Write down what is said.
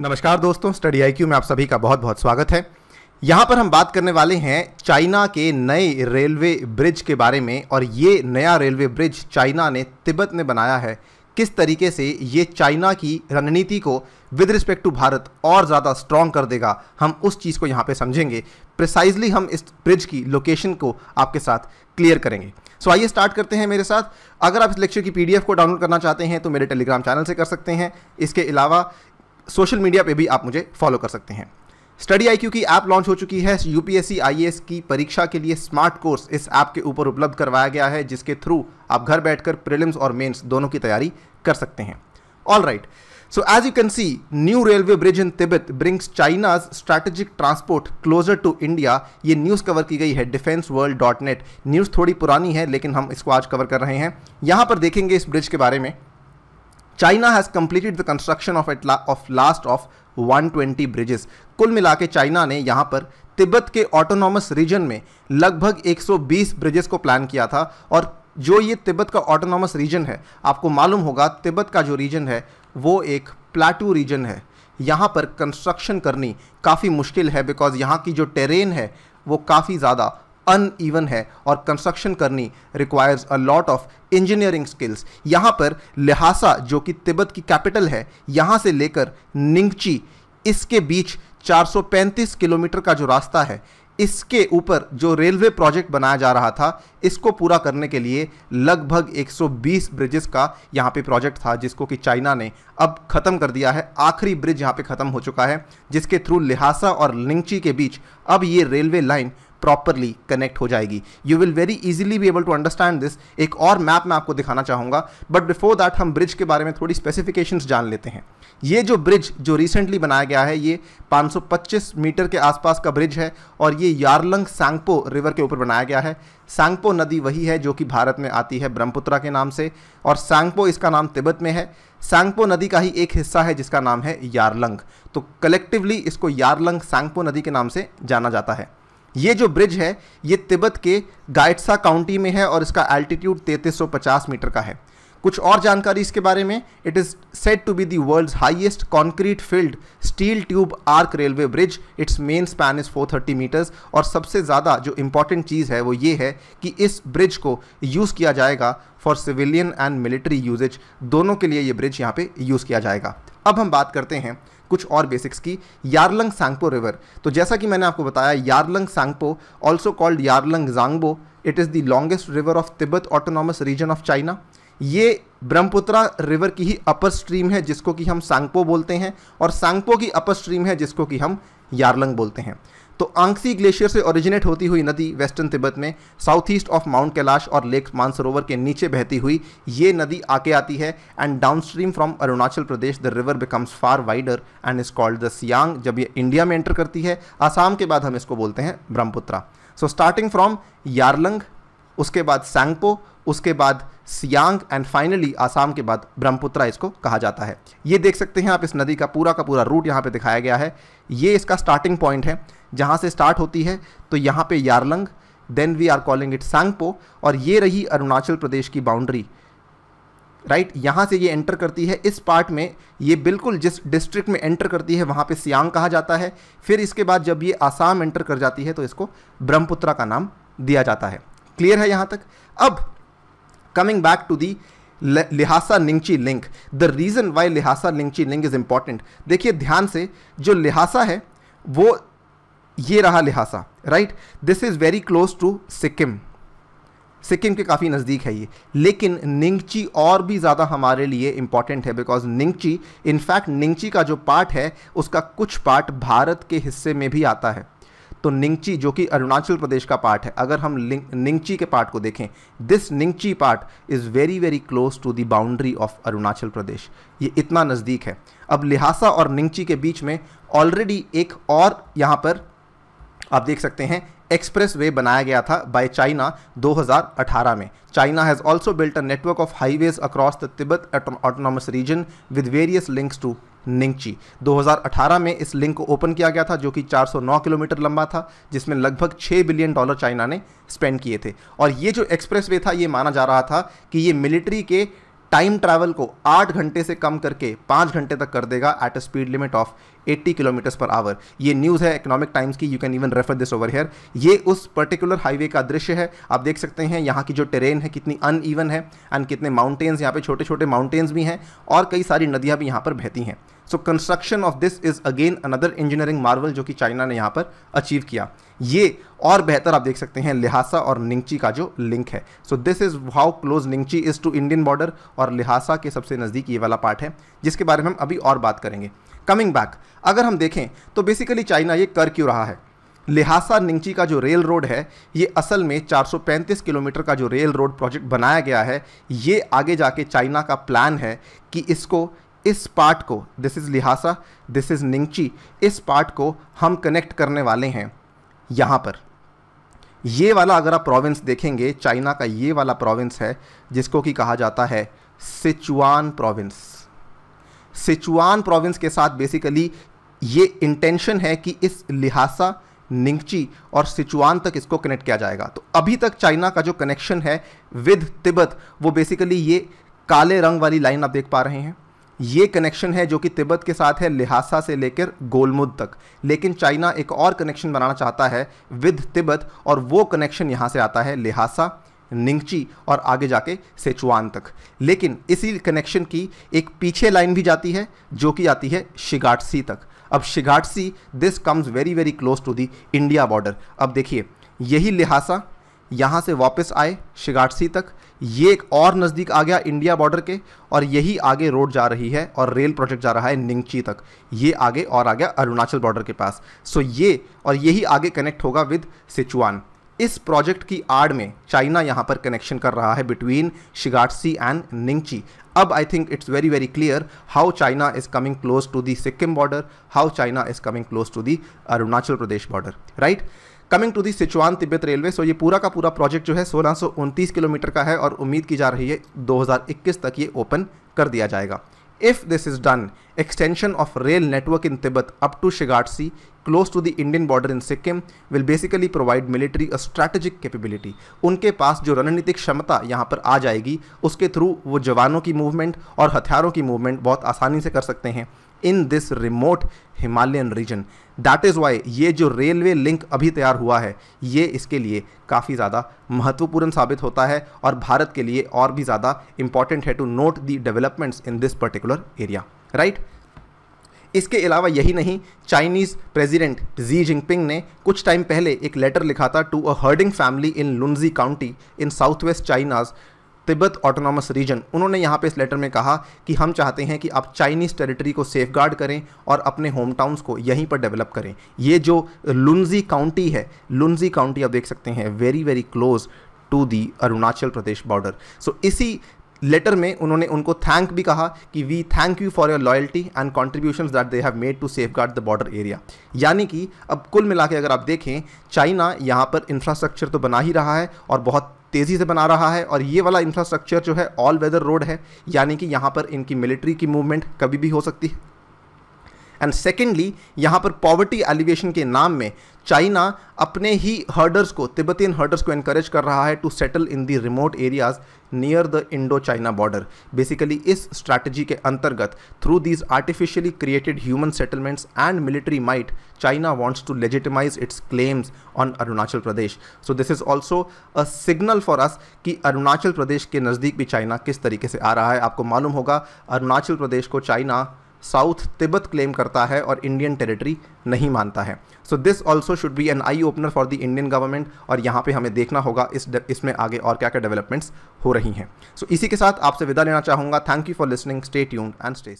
नमस्कार दोस्तों स्टडी आई में आप सभी का बहुत बहुत स्वागत है यहाँ पर हम बात करने वाले हैं चाइना के नए रेलवे ब्रिज के बारे में और ये नया रेलवे ब्रिज चाइना ने तिब्बत ने बनाया है किस तरीके से ये चाइना की रणनीति को विद रिस्पेक्ट टू भारत और ज़्यादा स्ट्रॉन्ग कर देगा हम उस चीज़ को यहाँ पे समझेंगे प्रिसाइजली हम इस ब्रिज की लोकेशन को आपके साथ क्लियर करेंगे सो so, आइए स्टार्ट करते हैं मेरे साथ अगर आप इस लेक्चर की पीडीएफ को डाउनलोड करना चाहते हैं तो मेरे टेलीग्राम चैनल से कर सकते हैं इसके अलावा सोशल मीडिया पे भी आप मुझे फॉलो कर सकते हैं स्टडी आई की ऐप लॉन्च हो चुकी है यूपीएससी आई की परीक्षा के लिए स्मार्ट कोर्स इस ऐप के ऊपर उपलब्ध करवाया गया है जिसके थ्रू आप घर बैठकर प्रीलिम्स और मेंस दोनों की तैयारी कर सकते हैं all right so as you can see new railway bridge in Tibet brings China's strategic transport closer to India ये न्यूज़ कवर की गई है defence world dot net news थोड़ी पुरानी है लेकिन हम इसको आज कवर कर रहे हैं यहाँ पर देखेंगे इस ब्रिज के बारे में China has completed the construction of eight of last of 120 bridges कुल मिला के चाइना ने यहाँ पर तिब्बत के ऑटोनॉमस रीजन में लगभग 120 ब्रिजेस को प्लान किया था और जो ये तिब्बत का ऑटोनॉमस रीजन है आपको मालूम होगा तिब्बत का जो रीजन है वो एक प्लाटू रीजन है यहाँ पर कंस्ट्रक्शन करनी काफ़ी मुश्किल है बिकॉज़ यहाँ की जो टेरेन है वो काफ़ी ज़्यादा अनइवन है और कंस्ट्रक्शन करनी requires a lot of engineering skills यहाँ पर लिहासा जो कि तिब्बत की कैपिटल है यहाँ से लेकर निंगची इसके बीच 435 किलोमीटर का जो रास्ता है इसके ऊपर जो रेलवे प्रोजेक्ट बनाया जा रहा था इसको पूरा करने के लिए लगभग 120 ब्रिजेस का यहाँ पे प्रोजेक्ट था जिसको कि चाइना ने अब ख़त्म कर दिया है आखिरी ब्रिज यहाँ पे ख़त्म हो चुका है जिसके थ्रू लिहासा और लिंगची के बीच अब ये रेलवे लाइन प्रॉपरली कनेक्ट हो जाएगी you will very easily be able to understand this एक और मैप मैं आपको दिखाना चाहूंगा बट बिफोर दैट हम ब्रिज के बारे में थोड़ी स्पेसिफिकेशंस जान लेते हैं ये जो ब्रिज जो रिसेंटली बनाया गया है ये 525 मीटर के आसपास का ब्रिज है और ये यारलंग सांगपो रिवर के ऊपर बनाया गया है सांगपो नदी वही है जो कि भारत में आती है ब्रह्मपुत्रा के नाम से और सांगपो इसका नाम तिब्बत में है सांगपो नदी का ही एक हिस्सा है जिसका नाम है यारलंग तो कलेक्टिवली इसको यारलंग सांगपो नदी के नाम से जाना जाता है ये जो ब्रिज है ये तिब्बत के गाइट्सा काउंटी में है और इसका एल्टीट्यूड 3350 मीटर का है कुछ और जानकारी इसके बारे में it is set to be the world highest concrete filled steel tube arch railway bridge its main span is 430 metres और सबसे ज़्यादा जो इंपॉर्टेंट चीज़ है वो ये है कि इस ब्रिज को यूज़ किया जाएगा for civilian and military usages दोनों के लिए ये ब्रिज यहाँ पे यूज़ किया जाएगा अब हम बात करते हैं कुछ और बेसिक्स की यारलंग सांगपो रिवर तो जैसा कि मैंने आपको बताया Yarlung Tsangpo also called Yarlung Zangbo it is the longest river of Tibet autonomous region of China ये ब्रह्मपुत्रा रिवर की ही अपर स्ट्रीम है जिसको कि हम सांगपो बोलते हैं और सांगपो की अपर स्ट्रीम है जिसको कि हम यारलंग बोलते हैं तो आंगसी ग्लेशियर से ओरिजिनेट होती हुई नदी वेस्टर्न तिब्बत में south east of mount Kailash और लेक मानसरोवर के नीचे बहती हुई ये नदी आके आती है and downstream from Arunachal Pradesh the river becomes far wider and is called the Siang जब ये इंडिया में एंटर करती है आसाम के बाद हम इसको बोलते हैं Brahmaputra so starting from Yarlung उसके बाद सैंगपो उसके बाद सियांग एंड फाइनली आसाम के बाद ब्रह्मपुत्रा इसको कहा जाता है ये देख सकते हैं आप इस नदी का पूरा का पूरा रूट यहाँ पे दिखाया गया है ये इसका स्टार्टिंग पॉइंट है जहाँ से स्टार्ट होती है तो यहाँ पे Yarlung then we are calling it Tsangpo और ये रही अरुणाचल प्रदेश की बाउंड्री राइट right? यहाँ से ये एंटर करती है इस पार्ट में ये बिल्कुल जिस डिस्ट्रिक्ट में एंटर करती है वहाँ पे सियांग कहा जाता है फिर इसके बाद जब ये आसाम एंटर कर जाती है तो इसको ब्रह्मपुत्रा का नाम दिया जाता है क्लियर है यहाँ तक अब coming back to the Lhasa Nyingchi link the reason why Lhasa Nyingchi link is important देखिए ध्यान से जो लिहासा है वो ये रहा Lhasa right this is very close to Sikkim Sikkim के काफ़ी नज़दीक है ये लेकिन निंगची और भी ज़्यादा हमारे लिए इम्पॉर्टेंट है बिकॉज निंगची इनफैक्ट निंगची का जो पार्ट है उसका कुछ पार्ट भारत के हिस्से में भी आता है तो निंगची जो कि अरुणाचल प्रदेश का पार्ट है अगर हम निंगची के पार्ट को देखें this Nyingchi part is very very close to the boundary of Arunachal Pradesh ये इतना नज़दीक है अब लिहासा और निंगची के बीच में ऑलरेडी एक और यहाँ पर आप देख सकते हैं एक्सप्रेस वे बनाया गया था बाय चाइना 2018 में China has also built a network of highways across the Tibet autonomous region with various links to Nyingchi 2018 में इस लिंक को ओपन किया गया था जो कि 409 किलोमीटर लंबा था जिसमें लगभग 6 बिलियन डॉलर चाइना ने स्पेंड किए थे और ये जो एक्सप्रेस वे था ये माना जा रहा था कि ये मिलिट्री के टाइम ट्रैवल को आठ घंटे से कम करके पाँच घंटे तक कर देगा at a speed limit of 80 kilometres per hour ये न्यूज़ है इकोनॉमिक टाइम्स की you can even refer this over here ये उस पर्टिकुलर हाईवे का दृश्य है आप देख सकते हैं यहाँ की जो टेरेन है कितनी अन है एंड कितने माउंटेन्स यहाँ पे छोटे छोटे माउंटेन्स भी हैं और कई सारी नदियाँ भी यहाँ पर बहती हैं so construction of this is again another engineering marvel जो कि चाइना ने यहाँ पर अचीव किया ये और बेहतर आप देख सकते हैं लिहासा और निंगची का जो लिंक है so this is how close Nyingchi is to Indian border और लिहासा के सबसे नज़दीक ये वाला पार्ट है जिसके बारे में हम अभी और बात करेंगे कमिंग बैक अगर हम देखें तो बेसिकली चाइना ये कर क्यों रहा है लिहासा निंगची का जो रेल रोड है ये असल में 435 किलोमीटर का जो रेल रोड प्रोजेक्ट बनाया गया है ये आगे जाके चाइना का प्लान है कि इसको इस पार्ट को this is Lhasa this is Nyingchi इस पार्ट को हम कनेक्ट करने वाले हैं यहाँ पर ये वाला अगर आप प्रोविंस देखेंगे चाइना का ये वाला प्रोविंस है जिसको कि कहा जाता है सिचुआन प्रोविंस सिचुआन प्रोविंस के साथ बेसिकली ये इंटेंशन है कि इस लिहासा निंगची और सिचुआन तक इसको कनेक्ट किया जाएगा तो अभी तक चाइना का जो कनेक्शन है विद तिब्बत वो बेसिकली ये काले रंग वाली लाइन आप देख पा रहे हैं ये कनेक्शन है जो कि तिब्बत के साथ है लिहासा से लेकर गोलमुद तक लेकिन चाइना एक और कनेक्शन बनाना चाहता है विद तिब्बत और वो कनेक्शन यहाँ से आता है लिहासा निंगची और आगे जाके सेचुआन तक लेकिन इसी कनेक्शन की एक पीछे लाइन भी जाती है जो कि आती है शिगाटसी तक अब Shigatse this comes very very close to the India border अब देखिए यही लिहासा यहाँ से वापस आए शिगाटसी तक ये एक और नज़दीक आ गया इंडिया बॉर्डर के और यही आगे रोड जा रही है और रेल प्रोजेक्ट जा रहा है निंगची तक ये आगे और आ गया अरुणाचल बॉर्डर के पास सो ये और यही आगे कनेक्ट होगा विद सिचुआन इस प्रोजेक्ट की आड़ में चाइना यहाँ पर कनेक्शन कर रहा है बिटवीन शिगाटसी एंड निंगची अब I think it's very very clear how China is coming close to the Sikkim border how China is coming close to the Arunachal Pradesh border right coming to the Sichuan Tibet railway so ये पूरा का पूरा project जो है सोलह kilometre का है और उम्मीद की जा रही है 2021 तक ये ओपन कर दिया जाएगा if this is done extension of rail network in Tibet up to Shigatse close to the Indian border in Sikkim will basically provide military और स्ट्रैटेजिक capability. उनके पास जो रणनीतिक क्षमता यहाँ पर आ जाएगी उसके थ्रू वो जवानों की मूवमेंट और हथियारों की मूवमेंट बहुत आसानी से कर सकते हैं in this remote Himalayan region that is why ये जो रेलवे लिंक अभी तैयार हुआ है ये इसके लिए काफ़ी ज़्यादा महत्वपूर्ण साबित होता है और भारत के लिए और भी ज़्यादा इंपॉर्टेंट है to note the developments in this particular area right इसके अलावा यही नहीं चाइनीज़ प्रेसिडेंट जी जिनपिंग ने कुछ टाइम पहले एक लेटर लिखा था to a herding family in Lhunze county in south west China's Tibet autonomous region उन्होंने यहाँ पे इस लेटर में कहा कि हम चाहते हैं कि आप चाइनीज़ टेरिटरी को सेफ करें और अपने होम टाउन्स को यहीं पर डेवलप करें ये जो लुन्जी काउंटी है लुन्जी काउंटी आप देख सकते हैं very very close to the Arunachal Pradesh border so इसी लेटर में उन्होंने उनको थैंक भी कहा कि we thank you for your loyalty and contribution that they have made to safeguard the border area यानी कि अब कुल मिला के अगर आप देखें चाइना यहाँ पर इंफ्रास्ट्रक्चर तो बना ही रहा है और बहुत तेज़ी से बना रहा है और ये वाला इंफ्रास्ट्रक्चर जो है ऑल वेदर रोड है यानी कि यहाँ पर इनकी मिलिट्री की मूवमेंट कभी भी हो सकती है एंड सेकेंडली यहाँ पर पॉवर्टी एलिवेशन के नाम में चाइना अपने ही हर्डर्स को तिब्बतीन हर्डर्स को इनक्रेज कर रहा है to settle in the remote areas near the Indo China border basically इस स्ट्रैटेजी के अंतर्गत through these artificially created human settlements and military might China wants to legitimise its claims on Arunachal Pradesh so this is also a signal for us कि अरुणाचल प्रदेश के नज़दीक भी China किस तरीके से आ रहा है आपको मालूम होगा अरुणाचल प्रदेश को चाइना साउथ तिब्बत क्लेम करता है और इंडियन टेरिटरी नहीं मानता है so this also should be an eye opener for the Indian government और यहाँ पे हमें देखना होगा इस इसमें आगे और क्या क्या डेवलपमेंट्स हो रही हैं सो so, इसी के साथ आपसे विदा लेना चाहूँगा thank you for listening stay tune and stay